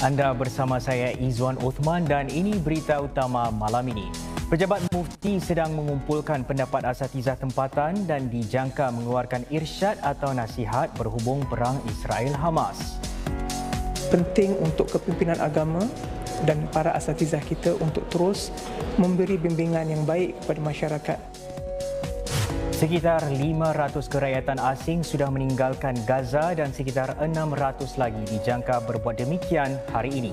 Anda bersama saya Izwan Uthman dan ini berita utama malam ini. Pejabat Mufti sedang mengumpulkan pendapat asatizah tempatan dan dijangka mengeluarkan irsyad atau nasihat berhubung perang Israel Hamas. Penting untuk kepimpinan agama dan para asatizah kita untuk terus memberi bimbingan yang baik kepada masyarakat Sekitar 500 kerakyatan asing sudah meninggalkan Gaza dan sekitar 600 lagi dijangka berbuat demikian hari ini.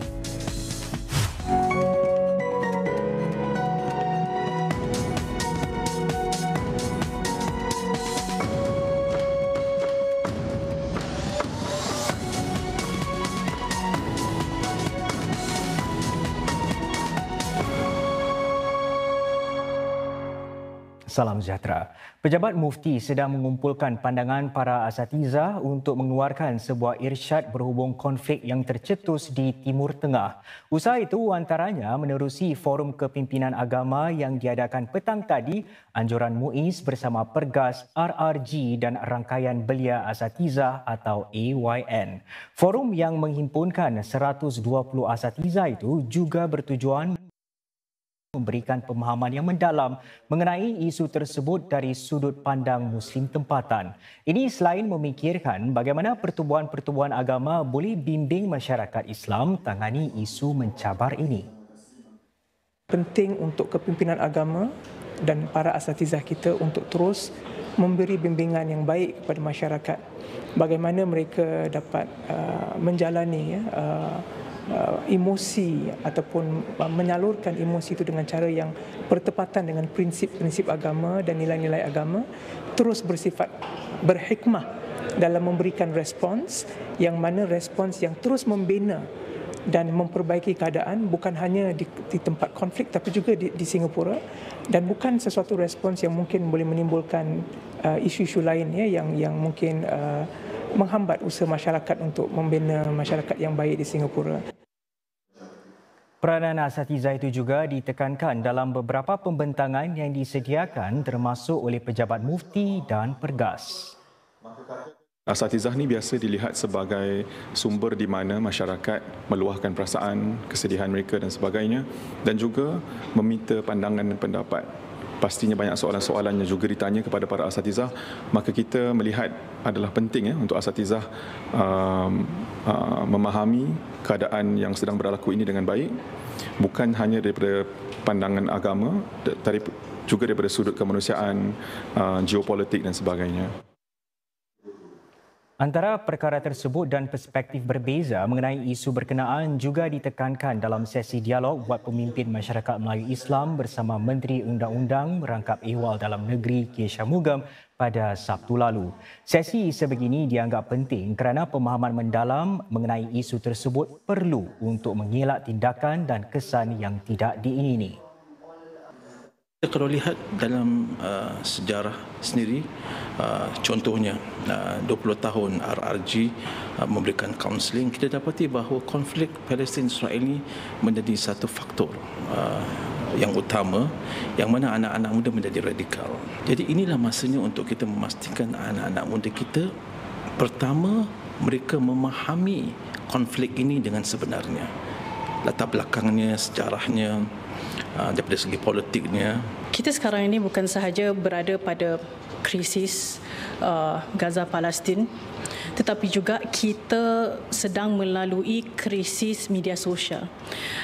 Salam sejahtera. Pejabat Mufti sedang mengumpulkan pandangan para asatiza untuk mengeluarkan sebuah irsyad berhubung konflik yang tercetus di Timur Tengah. Usaha itu antaranya menerusi forum kepimpinan agama yang diadakan petang tadi, anjuran MUIS bersama Pergas, RRG dan rangkaian belia asatiza atau AYN. Forum yang menghimpunkan 120 asatiza itu juga bertujuan memberikan pemahaman yang mendalam mengenai isu tersebut dari sudut pandang Muslim tempatan. Ini selain memikirkan bagaimana pertubuhan-pertubuhan agama boleh bimbing masyarakat Islam tangani isu mencabar ini. Penting untuk kepimpinan agama dan para asatizah kita untuk terus memberi bimbingan yang baik kepada masyarakat bagaimana mereka dapat uh, menjalani ya, uh, uh, emosi ataupun uh, menyalurkan emosi itu dengan cara yang bertepatan dengan prinsip-prinsip agama dan nilai-nilai agama terus bersifat berhikmah dalam memberikan respons yang mana respons yang terus membina dan memperbaiki keadaan bukan hanya di, di tempat konflik tapi juga di, di Singapura dan bukan sesuatu respons yang mungkin boleh menimbulkan uh, isu-isu lain ya yang yang mungkin uh, menghambat usaha masyarakat untuk membina masyarakat yang baik di Singapura. Peranan Asatiza itu juga ditekankan dalam beberapa pembentangan yang disediakan termasuk oleh pejabat mufti dan pergas. Asatizah ni biasa dilihat sebagai sumber di mana masyarakat meluahkan perasaan, kesedihan mereka dan sebagainya dan juga meminta pandangan dan pendapat pastinya banyak soalan-soalan yang juga ditanya kepada para asatizah maka kita melihat adalah penting ya untuk asatizah uh, uh, memahami keadaan yang sedang berlaku ini dengan baik bukan hanya daripada pandangan agama tapi juga daripada sudut kemanusiaan uh, geopolitik dan sebagainya Antara perkara tersebut dan perspektif berbeza mengenai isu berkenaan juga ditekankan dalam sesi dialog buat pemimpin masyarakat Melayu Islam bersama Menteri Undang-Undang Rangkap Ehwal Dalam Negeri K. Shamugam pada Sabtu lalu. Sesi sebegini dianggap penting kerana pemahaman mendalam mengenai isu tersebut perlu untuk mengelak tindakan dan kesan yang tidak diingini kita kalau lihat dalam uh, sejarah sendiri, uh, contohnya uh, 20 tahun RRG uh, memberikan kaunseling, kita dapati bahawa konflik Palestin-Israel ini menjadi satu faktor uh, yang utama yang mana anak-anak muda menjadi radikal. Jadi inilah masanya untuk kita memastikan anak-anak muda kita pertama mereka memahami konflik ini dengan sebenarnya. Latar belakangnya, sejarahnya, Ah, daripada segi politiknya. Kita sekarang ini bukan sahaja berada pada krisis ah, Gaza Palestin tetapi juga kita sedang melalui krisis media sosial.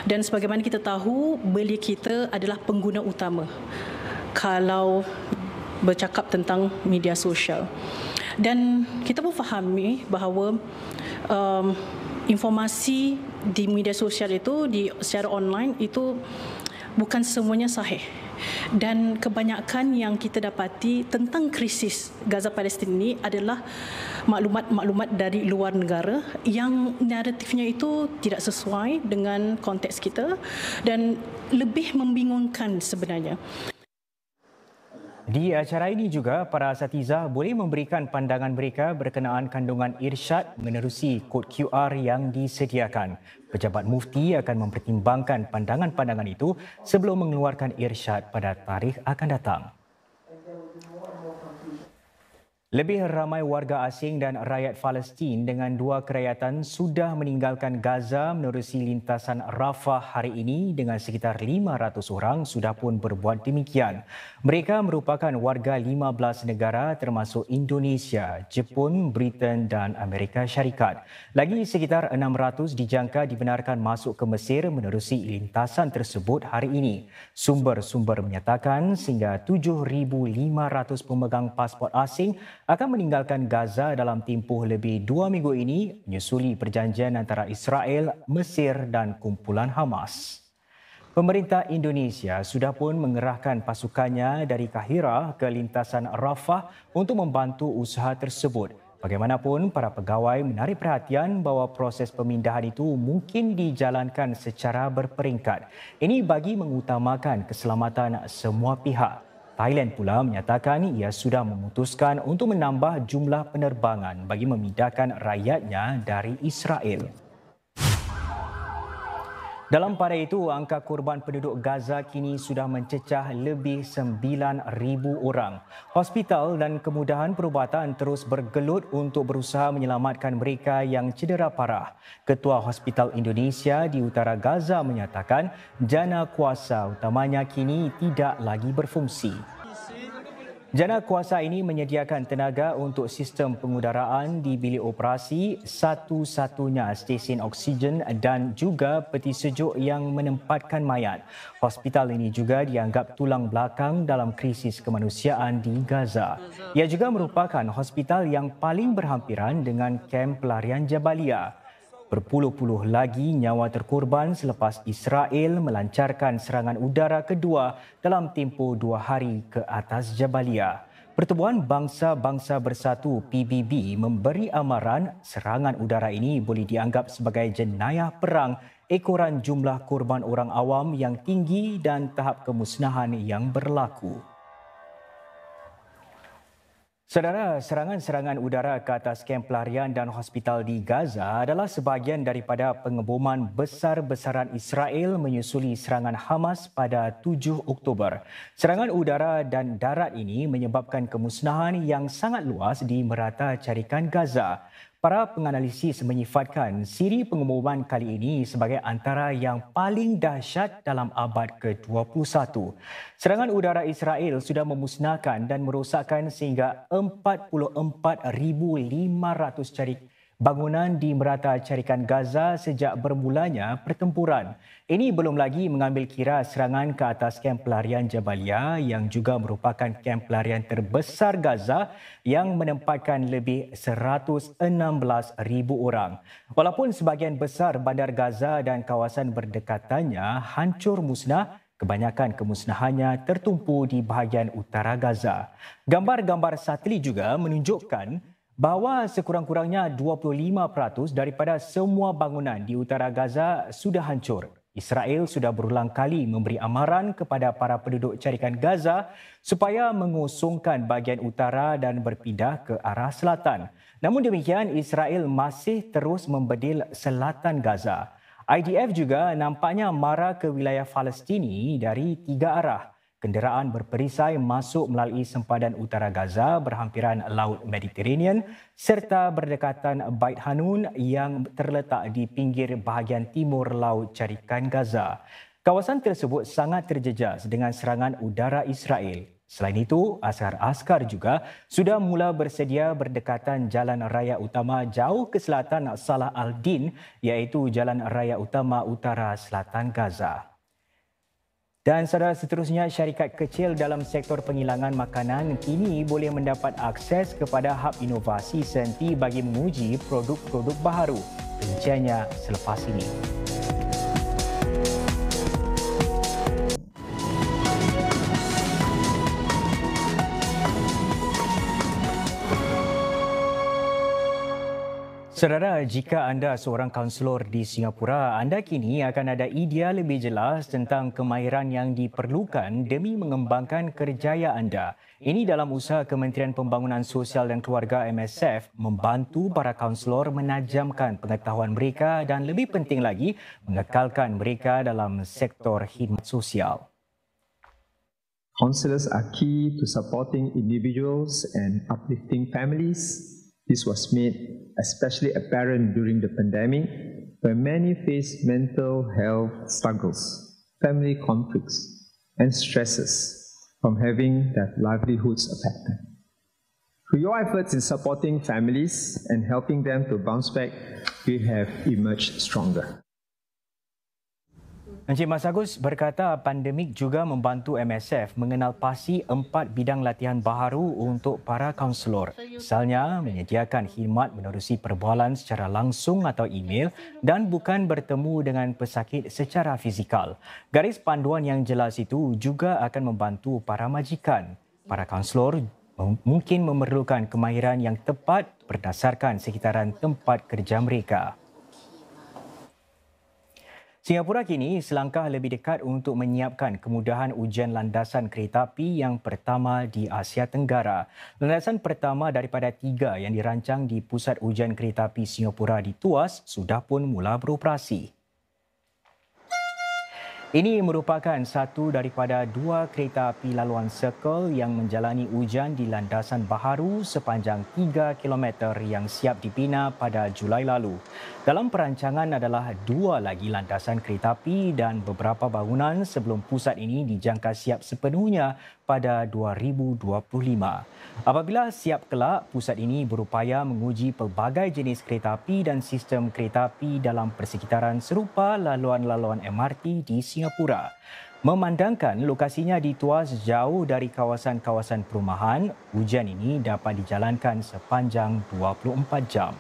Dan sebagaimana kita tahu, belia kita adalah pengguna utama kalau bercakap tentang media sosial. Dan kita pun fahami bahawa um, informasi di media sosial itu di secara online itu bukan semuanya sahih dan kebanyakan yang kita dapati tentang krisis Gaza Palestin ini adalah maklumat-maklumat dari luar negara yang naratifnya itu tidak sesuai dengan konteks kita dan lebih membingungkan sebenarnya. Di acara ini juga, para satiza boleh memberikan pandangan mereka berkenaan kandungan irsyad menerusi kod QR yang disediakan. Pejabat mufti akan mempertimbangkan pandangan-pandangan itu sebelum mengeluarkan irsyad pada tarikh akan datang. Lebih ramai warga asing dan rakyat Palestin dengan dua kerayatan sudah meninggalkan Gaza menerusi lintasan Rafah hari ini dengan sekitar 500 orang sudah pun berbuat demikian. Mereka merupakan warga 15 negara termasuk Indonesia, Jepun, Britain dan Amerika Syarikat. Lagi sekitar 600 dijangka dibenarkan masuk ke Mesir menerusi lintasan tersebut hari ini. Sumber-sumber menyatakan sehingga 7,500 pemegang pasport asing akan meninggalkan Gaza dalam tempoh lebih dua minggu ini menyusuli perjanjian antara Israel, Mesir dan kumpulan Hamas. Pemerintah Indonesia sudah pun mengerahkan pasukannya dari Kahira ke lintasan Rafah untuk membantu usaha tersebut. Bagaimanapun, para pegawai menarik perhatian bahawa proses pemindahan itu mungkin dijalankan secara berperingkat. Ini bagi mengutamakan keselamatan semua pihak. Thailand pula menyatakan ia sudah memutuskan untuk menambah jumlah penerbangan bagi memindahkan rakyatnya dari Israel. Dalam pada itu, angka korban penduduk Gaza kini sudah mencecah lebih 9,000 orang. Hospital dan kemudahan perubatan terus bergelut untuk berusaha menyelamatkan mereka yang cedera parah. Ketua Hospital Indonesia di utara Gaza menyatakan jana kuasa utamanya kini tidak lagi berfungsi. Jana kuasa ini menyediakan tenaga untuk sistem pengudaraan di bilik operasi, satu-satunya stesen oksigen dan juga peti sejuk yang menempatkan mayat. Hospital ini juga dianggap tulang belakang dalam krisis kemanusiaan di Gaza. Ia juga merupakan hospital yang paling berhampiran dengan kem pelarian Jabalia berpuluh-puluh lagi nyawa terkorban selepas Israel melancarkan serangan udara kedua dalam tempoh dua hari ke atas Jabalia. Pertubuhan Bangsa-Bangsa Bersatu PBB memberi amaran serangan udara ini boleh dianggap sebagai jenayah perang ekoran jumlah korban orang awam yang tinggi dan tahap kemusnahan yang berlaku. Saudara, serangan-serangan udara ke atas kem pelarian dan hospital di Gaza adalah sebahagian daripada pengeboman besar-besaran Israel menyusuli serangan Hamas pada 7 Oktober. Serangan udara dan darat ini menyebabkan kemusnahan yang sangat luas di merata carikan Gaza. Para penganalisis menyifatkan siri pengumuman kali ini sebagai antara yang paling dahsyat dalam abad ke-21. Serangan udara Israel sudah memusnahkan dan merosakkan sehingga 44,500 jari bangunan di merata carikan Gaza sejak bermulanya pertempuran. Ini belum lagi mengambil kira serangan ke atas kamp pelarian Jabalia yang juga merupakan kamp pelarian terbesar Gaza yang menempatkan lebih 116,000 orang. Walaupun sebahagian besar bandar Gaza dan kawasan berdekatannya hancur musnah, kebanyakan kemusnahannya tertumpu di bahagian utara Gaza. Gambar-gambar satelit juga menunjukkan bahawa sekurang-kurangnya 25% daripada semua bangunan di utara Gaza sudah hancur. Israel sudah berulang kali memberi amaran kepada para penduduk carikan Gaza supaya mengusungkan bahagian utara dan berpindah ke arah selatan. Namun demikian, Israel masih terus membedil selatan Gaza. IDF juga nampaknya marah ke wilayah Palestini dari tiga arah. Kenderaan berperisai masuk melalui sempadan utara Gaza berhampiran Laut Mediterranean serta berdekatan Bait Hanun yang terletak di pinggir bahagian timur Laut Carikan Gaza. Kawasan tersebut sangat terjejas dengan serangan udara Israel. Selain itu, askar-askar juga sudah mula bersedia berdekatan jalan raya utama jauh ke selatan Salah al-Din iaitu jalan raya utama utara selatan Gaza. Dan saudara seterusnya, syarikat kecil dalam sektor pengilangan makanan kini boleh mendapat akses kepada hub inovasi Senti bagi menguji produk-produk baharu. Rinciannya selepas ini. Saudara, jika anda seorang kaunselor di Singapura, anda kini akan ada idea lebih jelas tentang kemahiran yang diperlukan demi mengembangkan kerjaya anda. Ini dalam usaha Kementerian Pembangunan Sosial dan Keluarga MSF membantu para kaunselor menajamkan pengetahuan mereka dan lebih penting lagi, mengekalkan mereka dalam sektor khidmat sosial. Counselors are key to supporting individuals and uplifting families This was made especially apparent during the pandemic, where many faced mental health struggles, family conflicts, and stresses from having their livelihoods affected. Through your efforts in supporting families and helping them to bounce back, we have emerged stronger. Encik Mas Agus berkata pandemik juga membantu MSF mengenal pasti empat bidang latihan baharu untuk para kaunselor. Misalnya, menyediakan khidmat menerusi perbualan secara langsung atau email dan bukan bertemu dengan pesakit secara fizikal. Garis panduan yang jelas itu juga akan membantu para majikan. Para kaunselor mungkin memerlukan kemahiran yang tepat berdasarkan sekitaran tempat kerja mereka. Singapura kini selangkah lebih dekat untuk menyiapkan kemudahan ujian landasan kereta api yang pertama di Asia Tenggara. Landasan pertama daripada tiga yang dirancang di Pusat Ujian Kereta Api Singapura di Tuas sudah pun mula beroperasi. Ini merupakan satu daripada dua kereta api laluan Circle yang menjalani ujian di landasan baharu sepanjang 3 km yang siap dipina pada Julai lalu. Dalam perancangan adalah dua lagi landasan kereta api dan beberapa bangunan sebelum pusat ini dijangka siap sepenuhnya pada 2025. Apabila siap kelak, pusat ini berupaya menguji pelbagai jenis kereta api dan sistem kereta api dalam persekitaran serupa laluan-laluan MRT di Singapura. Singapura. Memandangkan lokasinya dituas jauh dari kawasan-kawasan perumahan, hujan ini dapat dijalankan sepanjang 24 jam.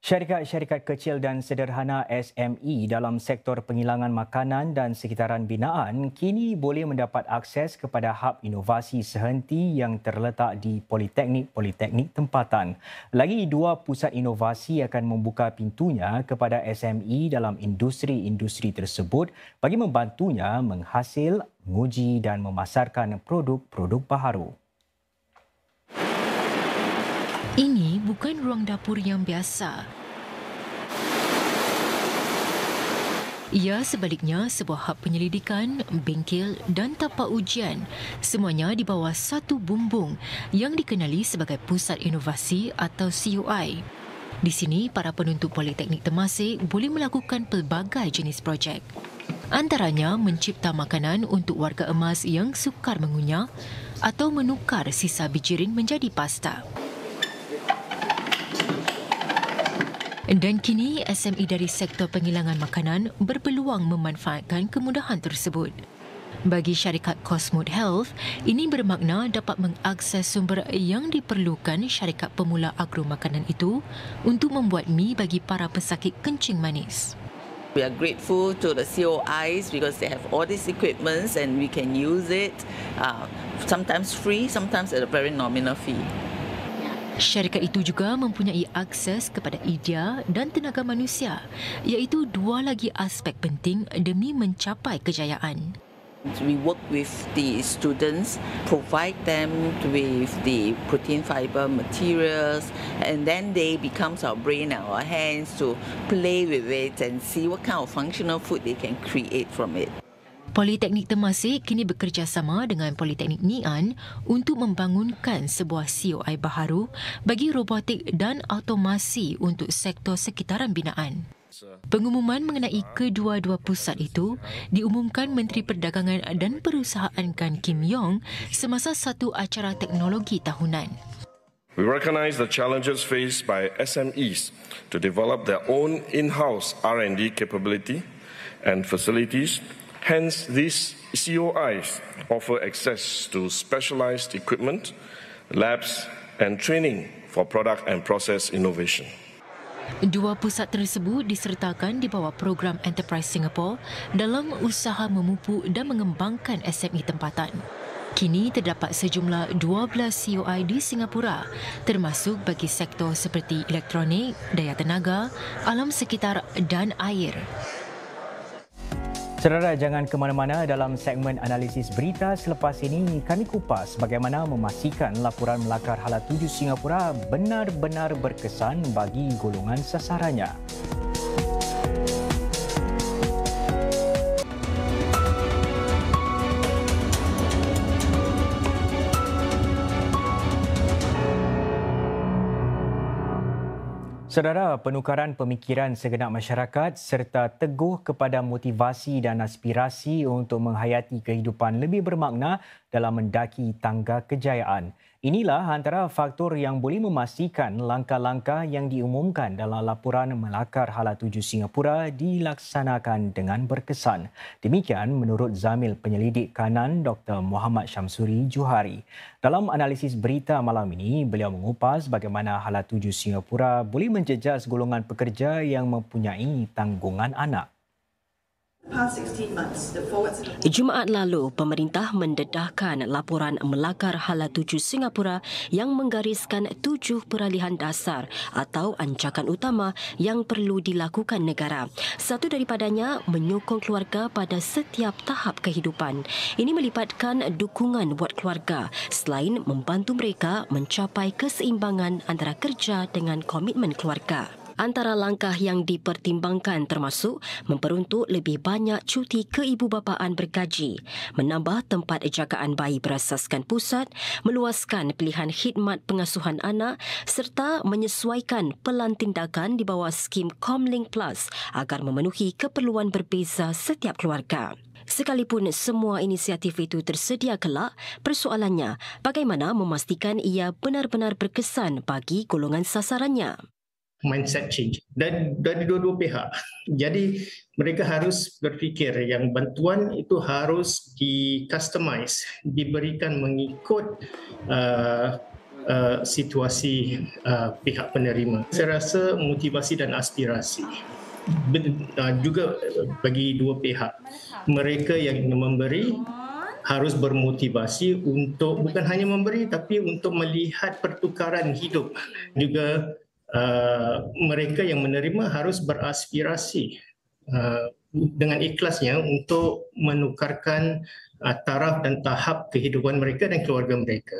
Syarikat-syarikat kecil dan sederhana SME dalam sektor pengilangan makanan dan sekitaran binaan kini boleh mendapat akses kepada hub inovasi sehenti yang terletak di Politeknik-Politeknik tempatan. Lagi dua pusat inovasi akan membuka pintunya kepada SME dalam industri-industri tersebut bagi membantunya menghasil, menguji dan memasarkan produk-produk baharu. -produk ini bukan ruang dapur yang biasa. Ia ya, sebaliknya sebuah hak penyelidikan, bengkel dan tapak ujian. Semuanya di bawah satu bumbung yang dikenali sebagai Pusat Inovasi atau CUI. Di sini, para penuntut Politeknik Temasek boleh melakukan pelbagai jenis projek. Antaranya mencipta makanan untuk warga emas yang sukar mengunyah atau menukar sisa bijirin menjadi pasta. Dan kini SME dari sektor pengilangan makanan berpeluang memanfaatkan kemudahan tersebut. Bagi syarikat Cosmod Health, ini bermakna dapat mengakses sumber yang diperlukan syarikat pemula agro makanan itu untuk membuat mi bagi para pesakit kencing manis. We are grateful to the COIs because they have all these equipments and we can use it uh, sometimes free, sometimes at a very nominal fee. Syarikat itu juga mempunyai akses kepada idea dan tenaga manusia iaitu dua lagi aspek penting demi mencapai kejayaan. We work with the students, provide them with the protein fiber materials and then they become our brain and our hands to play with it and see what kind of functional food they can create from it. Politeknik Temasek kini bekerjasama dengan Politeknik Ni'an untuk membangunkan sebuah COI baharu bagi robotik dan automasi untuk sektor sekitaran binaan. Pengumuman mengenai kedua-dua pusat itu diumumkan Menteri Perdagangan dan Perusahaan Kan Kim Yong semasa satu acara teknologi tahunan. We recognize the challenges faced by SMEs to develop their own in-house R&D capability and facilities Hence, these COIs offer access to specialized equipment, labs, and training for product and process innovation. Dua pusat tersebut disertakan di bawah program Enterprise Singapore dalam usaha memupuk dan mengembangkan SME tempatan. Kini terdapat sejumlah 12 COI di Singapura termasuk bagi sektor seperti elektronik, daya tenaga, alam sekitar dan air. Saudara jangan ke mana-mana dalam segmen analisis berita selepas ini kami kupas bagaimana memastikan laporan melakar hala tujuh Singapura benar-benar berkesan bagi golongan sasarannya. Saudara, penukaran pemikiran segenap masyarakat serta teguh kepada motivasi dan aspirasi untuk menghayati kehidupan lebih bermakna dalam mendaki tangga kejayaan. Inilah antara faktor yang boleh memastikan langkah-langkah yang diumumkan dalam laporan melakar hala tuju Singapura dilaksanakan dengan berkesan. Demikian menurut Zamil Penyelidik Kanan Dr. Muhammad Syamsuri Juhari. Dalam analisis berita malam ini, beliau mengupas bagaimana hala tuju Singapura boleh menjejas golongan pekerja yang mempunyai tanggungan anak. Jumaat lalu, pemerintah mendedahkan laporan melakar Hala 7 Singapura yang menggariskan tujuh peralihan dasar atau ancakan utama yang perlu dilakukan negara. Satu daripadanya menyokong keluarga pada setiap tahap kehidupan. Ini melibatkan dukungan buat keluarga selain membantu mereka mencapai keseimbangan antara kerja dengan komitmen keluarga antara langkah yang dipertimbangkan termasuk memperuntuk lebih banyak cuti ke ibu bapaan bergaji, menambah tempat jagaan bayi berasaskan pusat, meluaskan pilihan khidmat pengasuhan anak serta menyesuaikan pelan tindakan di bawah skim Comlink Plus agar memenuhi keperluan berbeza setiap keluarga. Sekalipun semua inisiatif itu tersedia kelak, persoalannya bagaimana memastikan ia benar-benar berkesan bagi golongan sasarannya? mindset change dan dari dua-dua pihak. Jadi mereka harus berfikir yang bantuan itu harus di customize, diberikan mengikut uh, uh, situasi uh, pihak penerima. Saya rasa motivasi dan aspirasi uh, juga bagi dua pihak. Mereka yang memberi harus bermotivasi untuk bukan hanya memberi tapi untuk melihat pertukaran hidup juga Uh, mereka yang menerima harus beraspirasi uh, dengan ikhlasnya untuk menukarkan uh, taraf dan tahap kehidupan mereka dan keluarga mereka.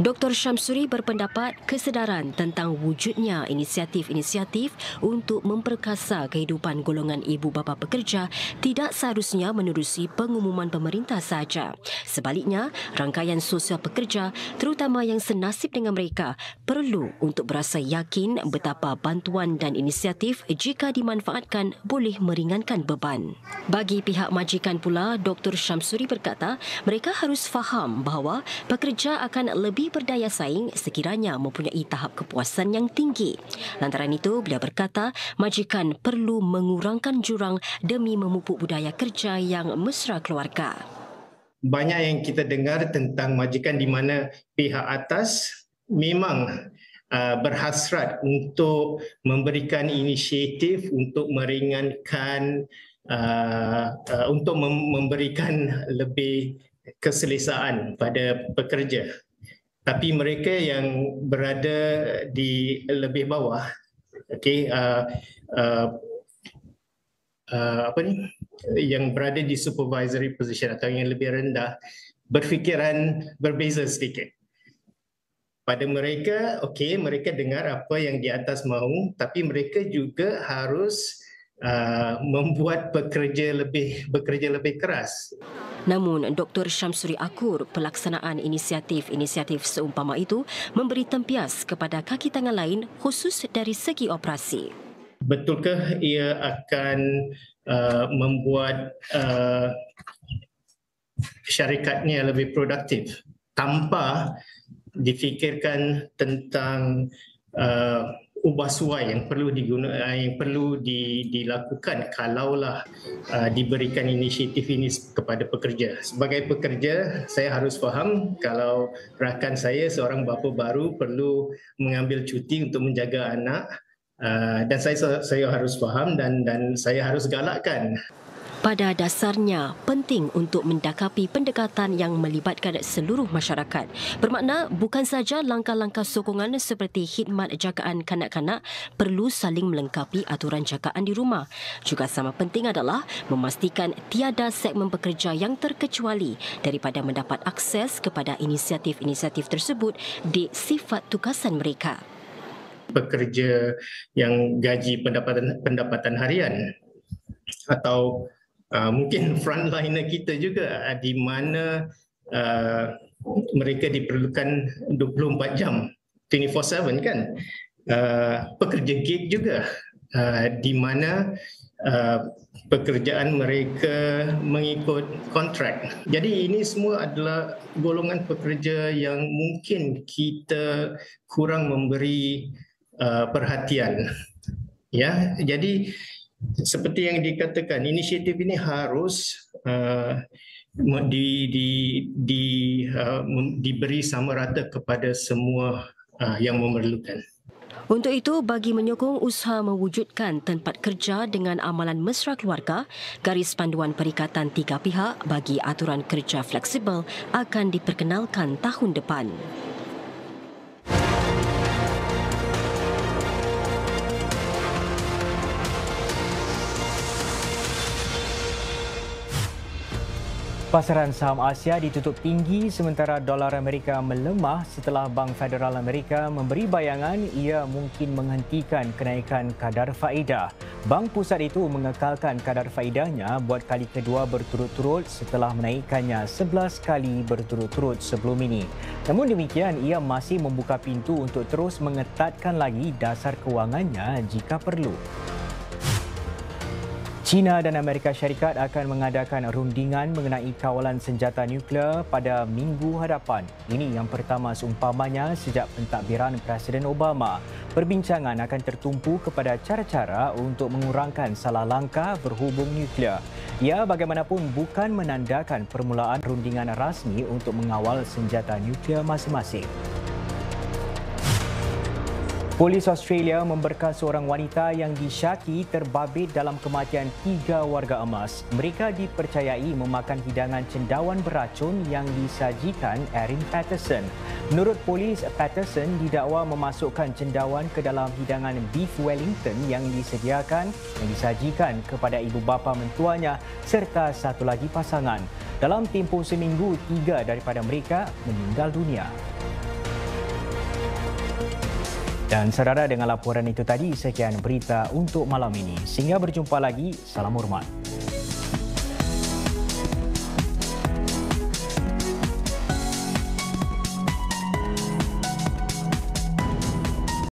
Dr. Syamsuri berpendapat kesedaran tentang wujudnya inisiatif-inisiatif untuk memperkasa kehidupan golongan ibu bapa pekerja tidak seharusnya menerusi pengumuman pemerintah sahaja. Sebaliknya, rangkaian sosial pekerja terutama yang senasib dengan mereka perlu untuk berasa yakin betapa bantuan dan inisiatif jika dimanfaatkan boleh meringankan beban. Bagi pihak majikan pula, Dr. Syamsuri berkata mereka harus faham bahawa pekerja akan lebih berdaya saing sekiranya mempunyai tahap kepuasan yang tinggi. Lantaran itu, beliau berkata majikan perlu mengurangkan jurang demi memupuk budaya kerja yang mesra keluarga. Banyak yang kita dengar tentang majikan di mana pihak atas memang uh, berhasrat untuk memberikan inisiatif untuk meringankan Uh, uh, untuk memberikan lebih keselesaan pada pekerja tapi mereka yang berada di lebih bawah okey uh, uh, uh, apa ni yang berada di supervisory position atau yang lebih rendah berfikiran berbeza sedikit pada mereka okey mereka dengar apa yang di atas mahu tapi mereka juga harus uh, membuat pekerja lebih bekerja lebih keras. Namun, Dr. Syamsuri Akur, pelaksanaan inisiatif-inisiatif seumpama itu memberi tempias kepada kaki tangan lain khusus dari segi operasi. Betulkah ia akan uh, membuat uh, syarikatnya lebih produktif tanpa difikirkan tentang uh, ubah suai yang perlu diguna eh, yang perlu di, dilakukan kalaulah uh, diberikan inisiatif ini kepada pekerja. Sebagai pekerja, saya harus faham kalau rakan saya seorang bapa baru perlu mengambil cuti untuk menjaga anak uh, dan saya saya harus faham dan dan saya harus galakkan. Pada dasarnya, penting untuk mendakapi pendekatan yang melibatkan seluruh masyarakat. Bermakna, bukan saja langkah-langkah sokongan seperti khidmat jagaan kanak-kanak perlu saling melengkapi aturan jagaan di rumah. Juga sama penting adalah memastikan tiada segmen pekerja yang terkecuali daripada mendapat akses kepada inisiatif-inisiatif tersebut di sifat tugasan mereka. Pekerja yang gaji pendapatan, pendapatan harian atau Ah, mungkin frontliner kita juga uh, di mana uh, mereka diperlukan 24 jam 24/7 kan uh, pekerja gig juga uh, di mana uh, pekerjaan mereka mengikut kontrak jadi ini semua adalah golongan pekerja yang mungkin kita kurang memberi uh, perhatian ya jadi seperti yang dikatakan inisiatif ini harus uh, di di di uh, diberi sama rata kepada semua uh, yang memerlukan untuk itu, bagi menyokong usaha mewujudkan tempat kerja dengan amalan mesra keluarga, garis panduan perikatan tiga pihak bagi aturan kerja fleksibel akan diperkenalkan tahun depan. Pasaran saham Asia ditutup tinggi sementara dolar Amerika melemah setelah Bank Federal Amerika memberi bayangan ia mungkin menghentikan kenaikan kadar faedah. Bank pusat itu mengekalkan kadar faedahnya buat kali kedua berturut-turut setelah menaikkannya 11 kali berturut-turut sebelum ini. Namun demikian, ia masih membuka pintu untuk terus mengetatkan lagi dasar kewangannya jika perlu. China dan Amerika Syarikat akan mengadakan rundingan mengenai kawalan senjata nuklear pada minggu hadapan. Ini yang pertama seumpamanya sejak pentadbiran Presiden Obama. Perbincangan akan tertumpu kepada cara-cara untuk mengurangkan salah langkah berhubung nuklear. Ia ya, bagaimanapun bukan menandakan permulaan rundingan rasmi untuk mengawal senjata nuklear masing-masing. Polis Australia memberkas seorang wanita yang disyaki terbabit dalam kematian tiga warga emas. Mereka dipercayai memakan hidangan cendawan beracun yang disajikan Erin Patterson. Menurut polis, Patterson didakwa memasukkan cendawan ke dalam hidangan beef Wellington yang disediakan dan disajikan kepada ibu bapa mentuanya serta satu lagi pasangan. Dalam tempoh seminggu, tiga daripada mereka meninggal dunia. Dan saudara dengan laporan itu tadi, sekian berita untuk malam ini. Sehingga berjumpa lagi. Salam hormat.